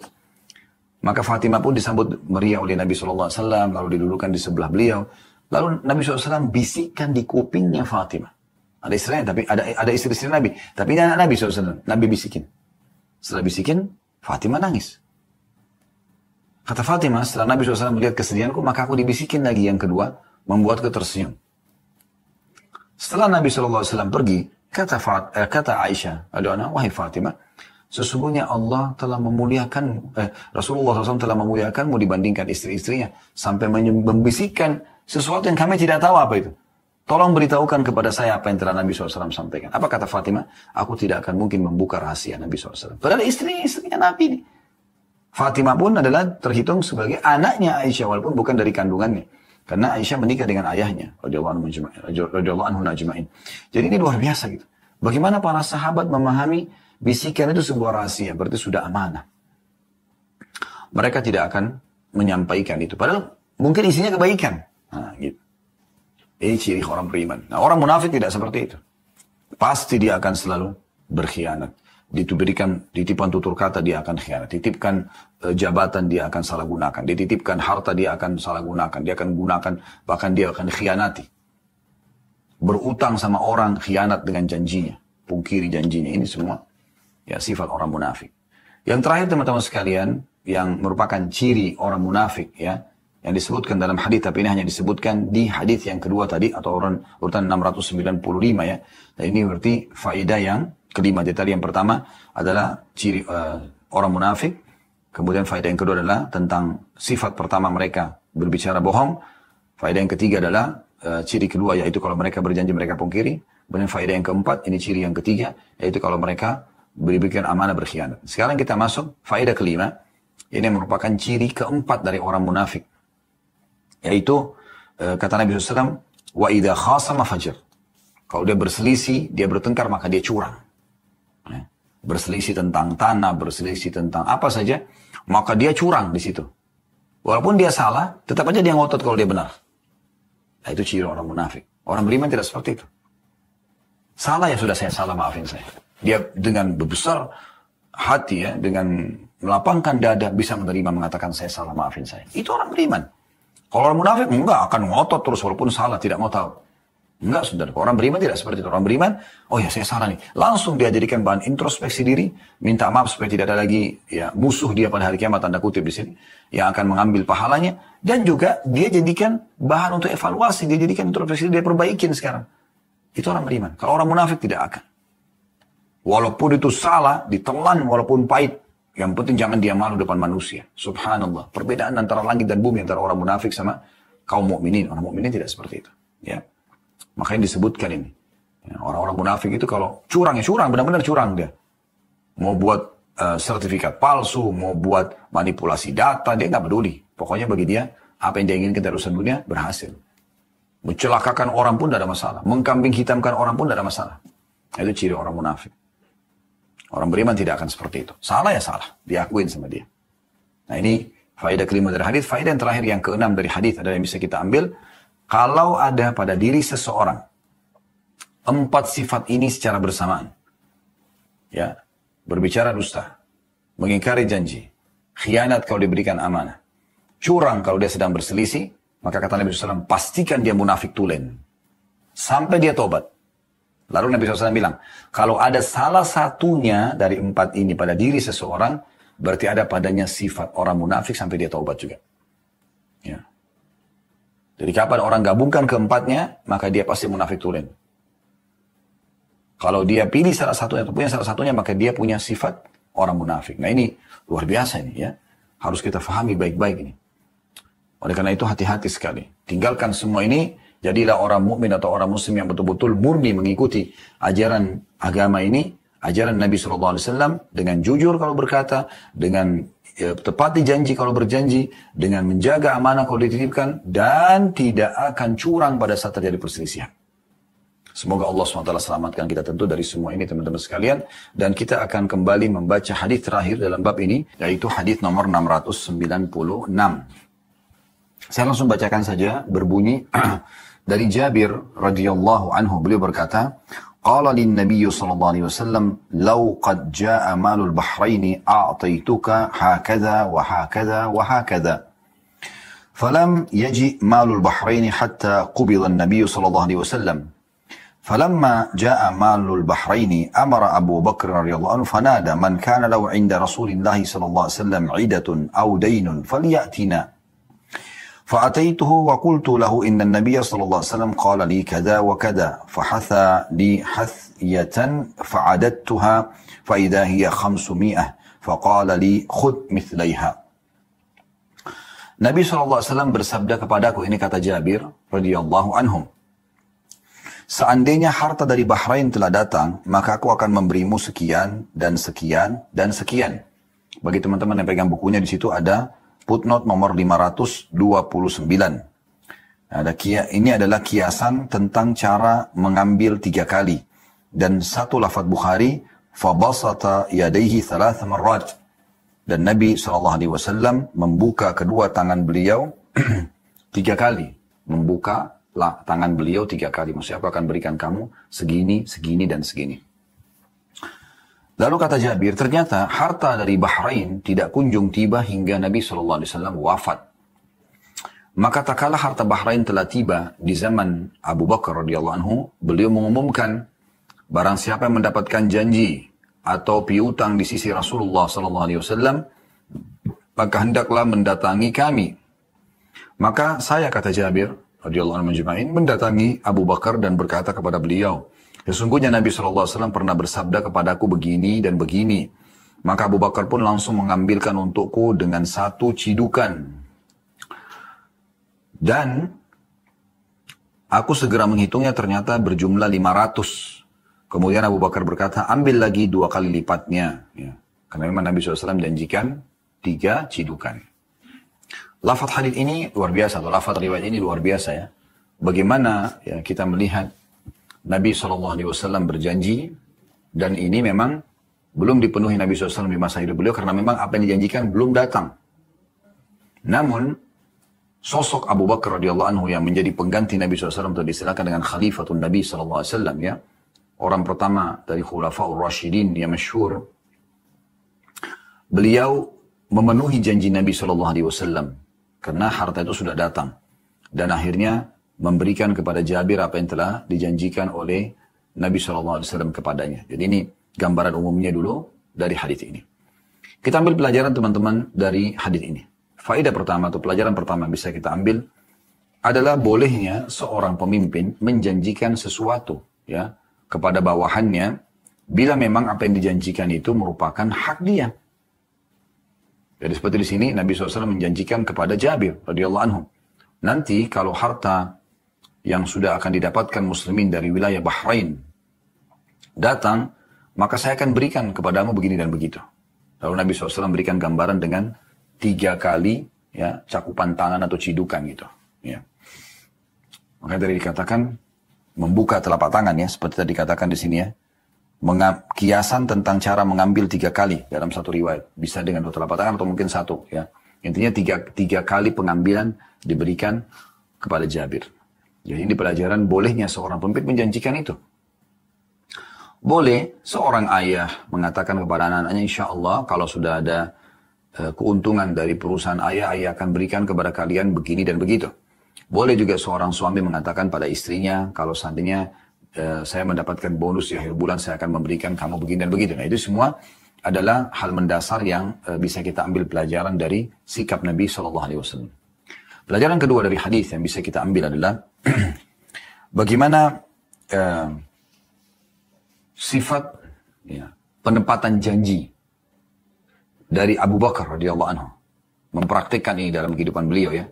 Maka Fatima pun disambut meriah oleh Nabi SAW, lalu didudukan di sebelah beliau. Lalu Nabi SAW bisikkan di kupingnya Fatimah. Ada istrinya, tapi ada ada istri-istri Nabi. Tapi ini anak Nabi SAW. Nabi bisikin. Setelah bisikin, Fatimah nangis. Kata Fatimah, setelah Nabi SAW melihat kesedihanku, maka aku dibisikin lagi yang kedua, membuatku tersenyum. Setelah Nabi SAW pergi, kata, Fat, eh, kata Aisyah, wahai Fatimah, sesungguhnya Allah telah memuliakan, eh, Rasulullah SAW telah memuliakanmu dibandingkan istri-istrinya, sampai membisikkan sesuatu yang kami tidak tahu apa itu. Tolong beritahukan kepada saya apa yang telah Nabi SAW sampaikan. Apa kata Fatimah? Aku tidak akan mungkin membuka rahasia Nabi SAW. Padahal istri-istrinya Nabi ini. Fatimah pun adalah terhitung sebagai anaknya Aisyah walaupun bukan dari kandungannya. Karena Aisyah menikah dengan ayahnya. Jadi ini luar biasa gitu. Bagaimana para sahabat memahami bisikan itu sebuah rahasia. Berarti sudah amanah. Mereka tidak akan menyampaikan itu. Padahal mungkin isinya kebaikan. Nah, gitu. Ini ciri orang beriman. Nah orang munafik tidak seperti itu. Pasti dia akan selalu berkhianat. Diberikan ditipan tutur kata dia akan khianat. Titipkan e, eh, jabatan dia akan salah gunakan. Dititipkan harta dia akan salah gunakan. Dia akan gunakan bahkan dia akan khianati. Berutang sama orang khianat dengan janjinya. Pungkiri janjinya. Ini semua ya sifat orang munafik. Yang terakhir teman-teman sekalian yang merupakan ciri orang munafik ya yang disebutkan dalam hadis tapi ini hanya disebutkan di hadis yang kedua tadi atau urutan, 695 ya. Dan ini berarti faedah yang kelima di tadi yang pertama adalah ciri uh, orang munafik. Kemudian faedah yang kedua adalah tentang sifat pertama mereka berbicara bohong. Faedah yang ketiga adalah uh, ciri kedua yaitu kalau mereka berjanji mereka pungkiri. Kemudian faedah yang keempat ini ciri yang ketiga yaitu kalau mereka berikan amanah berkhianat. Sekarang kita masuk faedah kelima. Ini merupakan ciri keempat dari orang munafik Ya. Yaitu eh, kata Nabi SAW, wa idha khasama fajr. Kalau dia berselisih, dia bertengkar maka dia curang. Ya. Berselisih tentang tanah, berselisih tentang apa saja, maka dia curang di situ. Walaupun dia salah, tetap aja dia ngotot kalau dia benar. Nah, itu ciri orang munafik. Orang beriman tidak seperti itu. Salah ya sudah saya salah, maafin saya. Dia dengan berbesar hati ya, dengan melapangkan dada bisa menerima mengatakan saya salah, maafin saya. Itu orang beriman. Kalau orang munafik enggak akan ngotot terus walaupun salah tidak mau tahu. Enggak saudara. Orang beriman tidak seperti itu. Orang beriman, oh ya saya salah nih. Langsung dia jadikan bahan introspeksi diri, minta maaf supaya tidak ada lagi ya musuh dia pada hari kiamat tanda kutip di sini yang akan mengambil pahalanya dan juga dia jadikan bahan untuk evaluasi, dia jadikan introspeksi dia perbaikin sekarang. Itu orang beriman. Kalau orang munafik tidak akan. Walaupun itu salah, ditelan walaupun pahit, yang penting jangan dia malu depan manusia. Subhanallah. Perbedaan antara langit dan bumi antara orang munafik sama kaum mukminin. Orang mukminin tidak seperti itu. Ya. Makanya disebutkan ini. Ya, orang-orang munafik itu kalau curang ya curang, benar-benar curang dia. Mau buat uh, sertifikat palsu, mau buat manipulasi data, dia nggak peduli. Pokoknya bagi dia apa yang dia inginkan dari urusan dunia berhasil. Mencelakakan orang pun tidak ada masalah. Mengkambing hitamkan orang pun tidak ada masalah. Itu ciri orang munafik. Orang beriman tidak akan seperti itu. Salah ya salah, diakuin sama dia. Nah ini faedah kelima dari hadis. Faedah yang terakhir yang keenam dari hadis adalah yang bisa kita ambil. Kalau ada pada diri seseorang empat sifat ini secara bersamaan. Ya, berbicara dusta, mengingkari janji, khianat kalau diberikan amanah, curang kalau dia sedang berselisih, maka kata Nabi SAW, pastikan dia munafik tulen. Sampai dia tobat. Lalu Nabi SAW bilang, kalau ada salah satunya dari empat ini pada diri seseorang, berarti ada padanya sifat orang munafik sampai dia taubat juga. Ya. Jadi kapan orang gabungkan keempatnya, maka dia pasti munafik turun. Kalau dia pilih salah satunya atau punya salah satunya, maka dia punya sifat orang munafik. Nah ini luar biasa ini ya. Harus kita fahami baik-baik ini. Oleh karena itu hati-hati sekali. Tinggalkan semua ini Jadilah orang mukmin atau orang muslim yang betul-betul murni mengikuti ajaran agama ini, ajaran Nabi Shallallahu Alaihi Wasallam dengan jujur kalau berkata, dengan ya, tepati janji kalau berjanji, dengan menjaga amanah kalau dititipkan, dan tidak akan curang pada saat terjadi perselisihan. Semoga Allah SWT selamatkan kita tentu dari semua ini teman-teman sekalian. Dan kita akan kembali membaca hadis terakhir dalam bab ini. Yaitu hadis nomor 696. Saya langsung bacakan saja berbunyi. Dari Jabir radhiyallahu anhu beliau berkata, Qala lin nabiy sallallahu alaihi wasallam, law qad jaa malul bahraini a'taituka hakadha wa hakadha wa hakadha." فلم يجئ مال البحرين حتى قبض النبي صلى الله عليه وسلم فلما جاء مال البحرين أمر أبو بكر رضي الله عنه فنادى من كان له عند رسول الله صلى الله عليه وسلم عدة أو دين فليأتنا فأتيته وقلت له إن النبي صلى الله عليه وسلم قال لي كذا وكذا فحث لي حثية فعددتها فإذا هي خمسمائة فقال لي خذ مثليها Nabi SAW bersabda kepadaku, ini kata Jabir radhiyallahu anhum. Seandainya harta dari Bahrain telah datang, maka aku akan memberimu sekian dan sekian dan sekian. Bagi teman-teman yang pegang bukunya di situ ada Footnote nomor 529. Ada kia, ini adalah kiasan tentang cara mengambil tiga kali. Dan satu lafad Bukhari, فَبَصَتَ يَدَيْهِ thalath marrat. Dan Nabi SAW membuka kedua tangan beliau tiga kali. Membuka lah, tangan beliau tiga kali. Maksudnya aku akan berikan kamu segini, segini, dan segini. Lalu kata Jabir, ternyata harta dari Bahrain tidak kunjung tiba hingga Nabi Shallallahu Alaihi Wasallam wafat. Maka tak kalah harta Bahrain telah tiba di zaman Abu Bakar radhiyallahu anhu, beliau mengumumkan barang siapa yang mendapatkan janji atau piutang di sisi Rasulullah sallallahu alaihi wasallam maka hendaklah mendatangi kami. Maka saya kata Jabir radhiyallahu anhu mendatangi Abu Bakar dan berkata kepada beliau, Sesungguhnya Nabi SAW pernah bersabda kepadaku begini dan begini. Maka Abu Bakar pun langsung mengambilkan untukku dengan satu cidukan. Dan aku segera menghitungnya ternyata berjumlah 500. Kemudian Abu Bakar berkata, ambil lagi dua kali lipatnya. Ya. Karena memang Nabi SAW janjikan tiga cidukan. Lafat hadith ini luar biasa, atau lafat riwayat ini luar biasa ya. Bagaimana ya, kita melihat Nabi SAW berjanji, dan ini memang belum dipenuhi Nabi SAW di masa hidup beliau karena memang apa yang dijanjikan belum datang. Namun sosok Abu Bakar radhiyallahu anhu yang menjadi pengganti Nabi SAW untuk disilakan dengan Khalifatun Nabi SAW ya. Orang pertama dari Khulafaur Rashidin yang masyhur. Beliau memenuhi janji Nabi SAW karena harta itu sudah datang. Dan akhirnya memberikan kepada Jabir apa yang telah dijanjikan oleh Nabi SAW kepadanya. Jadi ini gambaran umumnya dulu dari hadis ini. Kita ambil pelajaran teman-teman dari hadis ini. Faedah pertama atau pelajaran pertama yang bisa kita ambil adalah bolehnya seorang pemimpin menjanjikan sesuatu ya kepada bawahannya bila memang apa yang dijanjikan itu merupakan hak dia. Jadi seperti di sini Nabi SAW menjanjikan kepada Jabir radhiyallahu anhu. Nanti kalau harta yang sudah akan didapatkan muslimin dari wilayah Bahrain datang, maka saya akan berikan kepadamu begini dan begitu. Lalu Nabi SAW berikan gambaran dengan tiga kali ya cakupan tangan atau cidukan gitu. Ya. Maka dari dikatakan membuka telapak tangan ya, seperti tadi dikatakan di sini ya. kiasan tentang cara mengambil tiga kali dalam satu riwayat. Bisa dengan dua telapak tangan atau mungkin satu ya. Intinya tiga, tiga kali pengambilan diberikan kepada Jabir. Jadi ini pelajaran bolehnya seorang pemimpin menjanjikan itu. Boleh seorang ayah mengatakan kepada anak-anaknya, insya Allah kalau sudah ada e, keuntungan dari perusahaan ayah, ayah akan berikan kepada kalian begini dan begitu. Boleh juga seorang suami mengatakan pada istrinya, kalau seandainya e, saya mendapatkan bonus di akhir bulan, saya akan memberikan kamu begini dan begitu. Nah itu semua adalah hal mendasar yang e, bisa kita ambil pelajaran dari sikap Nabi Shallallahu Alaihi Wasallam. Pelajaran kedua dari hadis yang bisa kita ambil adalah bagaimana eh, sifat ya, penempatan janji dari Abu Bakar radhiyallahu anhu mempraktikkan ini dalam kehidupan beliau ya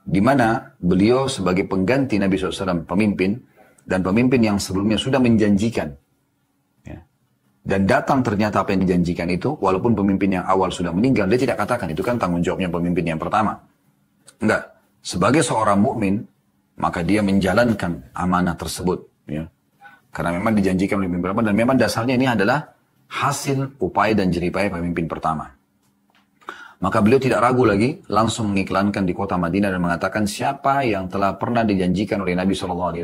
di mana beliau sebagai pengganti Nabi SAW pemimpin dan pemimpin yang sebelumnya sudah menjanjikan ya. dan datang ternyata apa yang dijanjikan itu walaupun pemimpin yang awal sudah meninggal dia tidak katakan itu kan tanggung jawabnya pemimpin yang pertama Enggak. Sebagai seorang mukmin, maka dia menjalankan amanah tersebut. Ya. Karena memang dijanjikan oleh pemimpin pertama dan memang dasarnya ini adalah hasil upaya dan jeripaya pemimpin pertama. Maka beliau tidak ragu lagi, langsung mengiklankan di kota Madinah dan mengatakan siapa yang telah pernah dijanjikan oleh Nabi SAW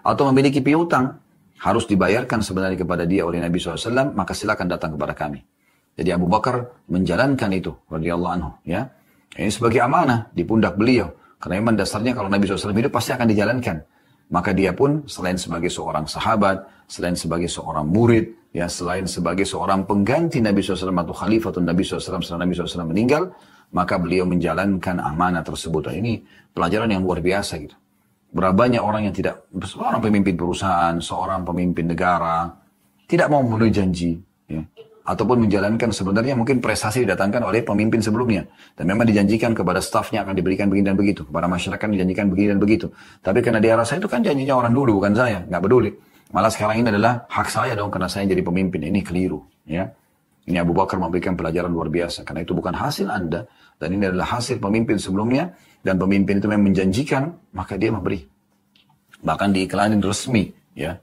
atau memiliki piutang harus dibayarkan sebenarnya kepada dia oleh Nabi SAW, maka silakan datang kepada kami. Jadi Abu Bakar menjalankan itu, radiyallahu anhu, ya. Ini sebagai amanah di pundak beliau. Karena memang dasarnya kalau Nabi SAW hidup pasti akan dijalankan. Maka dia pun selain sebagai seorang sahabat, selain sebagai seorang murid, ya selain sebagai seorang pengganti Nabi SAW atau khalifah atau Nabi SAW setelah Nabi SAW meninggal, maka beliau menjalankan amanah tersebut. Nah, ini pelajaran yang luar biasa gitu. Berapa banyak orang yang tidak, seorang pemimpin perusahaan, seorang pemimpin negara, tidak mau memenuhi janji. Ya ataupun menjalankan sebenarnya mungkin prestasi didatangkan oleh pemimpin sebelumnya dan memang dijanjikan kepada stafnya akan diberikan begini dan begitu kepada masyarakat dijanjikan begini dan begitu tapi karena dia rasa itu kan janjinya orang dulu bukan saya nggak peduli malah sekarang ini adalah hak saya dong karena saya jadi pemimpin ini keliru ya ini Abu Bakar memberikan pelajaran luar biasa karena itu bukan hasil anda dan ini adalah hasil pemimpin sebelumnya dan pemimpin itu memang menjanjikan maka dia memberi bahkan diiklanin resmi ya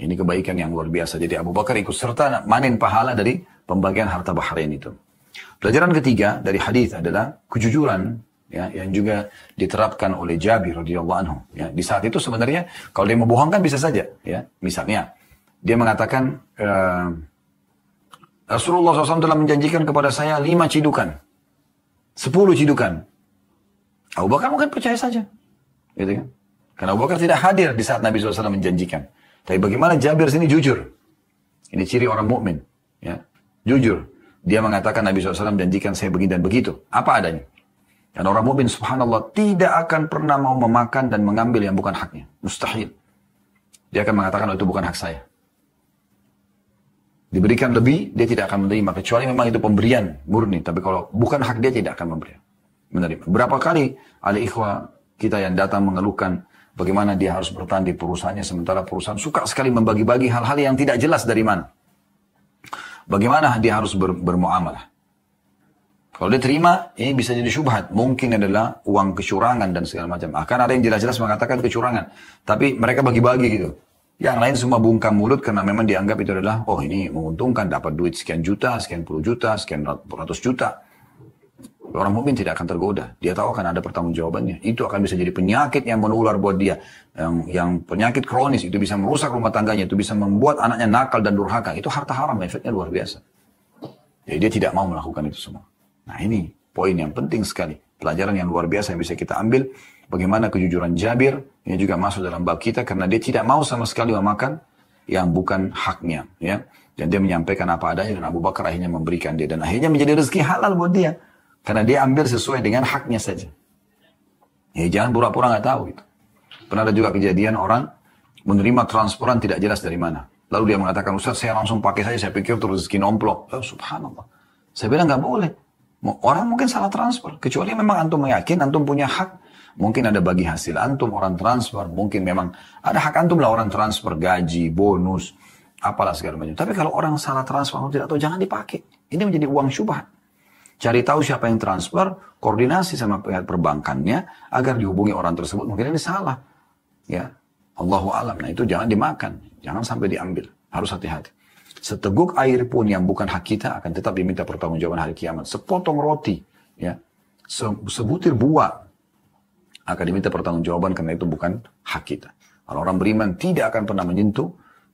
ini kebaikan yang luar biasa. Jadi Abu Bakar ikut serta manen pahala dari pembagian harta Bahrain itu. Pelajaran ketiga dari hadis adalah kejujuran ya, yang juga diterapkan oleh Jabir radhiyallahu anhu. Ya, di saat itu sebenarnya kalau dia membohongkan bisa saja, ya. Misalnya dia mengatakan uh, Rasulullah SAW telah menjanjikan kepada saya lima cidukan, sepuluh cidukan. Abu Bakar mungkin percaya saja, gitu kan? Karena Abu Bakar tidak hadir di saat Nabi SAW menjanjikan. Tapi bagaimana Jabir sini jujur? Ini ciri orang mukmin, ya. Jujur. Dia mengatakan Nabi SAW janjikan saya begini dan begitu. Apa adanya. Dan orang mukmin subhanallah tidak akan pernah mau memakan dan mengambil yang bukan haknya. Mustahil. Dia akan mengatakan oh, itu bukan hak saya. Diberikan lebih, dia tidak akan menerima. Kecuali memang itu pemberian murni. Tapi kalau bukan hak dia tidak akan memberi. Menerima. Berapa kali ada ikhwah kita yang datang mengeluhkan Bagaimana dia harus bertahan di perusahaannya sementara perusahaan suka sekali membagi-bagi hal-hal yang tidak jelas dari mana. Bagaimana dia harus ber, bermuamalah. Kalau dia terima, ini bisa jadi syubhat. Mungkin adalah uang kecurangan dan segala macam. Akan ah, ada yang jelas-jelas mengatakan kecurangan. Tapi mereka bagi-bagi gitu. Yang lain semua bungkam mulut karena memang dianggap itu adalah, oh ini menguntungkan, dapat duit sekian juta, sekian puluh juta, sekian ratus juta. Orang mukmin tidak akan tergoda. Dia tahu akan ada pertanggung jawabannya. Itu akan bisa jadi penyakit yang menular buat dia. Yang, yang penyakit kronis itu bisa merusak rumah tangganya. Itu bisa membuat anaknya nakal dan durhaka. Itu harta haram efeknya luar biasa. Jadi dia tidak mau melakukan itu semua. Nah ini poin yang penting sekali. Pelajaran yang luar biasa yang bisa kita ambil. Bagaimana kejujuran Jabir. Ini juga masuk dalam bab kita. Karena dia tidak mau sama sekali memakan yang bukan haknya. ya Dan dia menyampaikan apa adanya. Dan Abu Bakar akhirnya memberikan dia. Dan akhirnya menjadi rezeki halal buat dia. Karena dia ambil sesuai dengan haknya saja. Ya jangan pura-pura nggak tahu itu. Pernah ada juga kejadian orang menerima transferan tidak jelas dari mana. Lalu dia mengatakan, Ustaz saya langsung pakai saja, saya pikir terus rezeki nomplok. Oh, subhanallah. Saya bilang nggak boleh. Orang mungkin salah transfer. Kecuali memang antum yakin, antum punya hak. Mungkin ada bagi hasil antum orang transfer. Mungkin memang ada hak antum lah orang transfer gaji, bonus, apalah segala macam. Tapi kalau orang salah transfer, tidak tahu, jangan dipakai. Ini menjadi uang syubhat. Cari tahu siapa yang transfer, koordinasi sama pihak perbankannya agar dihubungi orang tersebut. Mungkin ini salah. Ya, Allahu alam. Nah itu jangan dimakan, jangan sampai diambil. Harus hati-hati. Seteguk air pun yang bukan hak kita akan tetap diminta pertanggungjawaban hari kiamat. Sepotong roti, ya, sebutir buah akan diminta pertanggungjawaban karena itu bukan hak kita. Kalau orang beriman tidak akan pernah menyentuh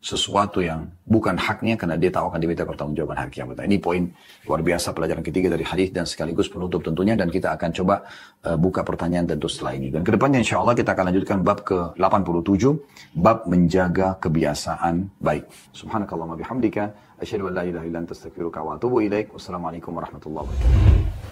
sesuatu yang bukan haknya karena dia tahu akan diminta pertanggungjawaban haknya kiamat. Nah, ini poin luar biasa pelajaran ketiga dari hadis dan sekaligus penutup tentunya dan kita akan coba uh, buka pertanyaan tentu setelah ini. Dan kedepannya insya Allah kita akan lanjutkan bab ke-87, bab menjaga kebiasaan baik. Subhanakallah bihamdika, Asyadu an la ilaha ilaik. Wassalamualaikum warahmatullahi wabarakatuh.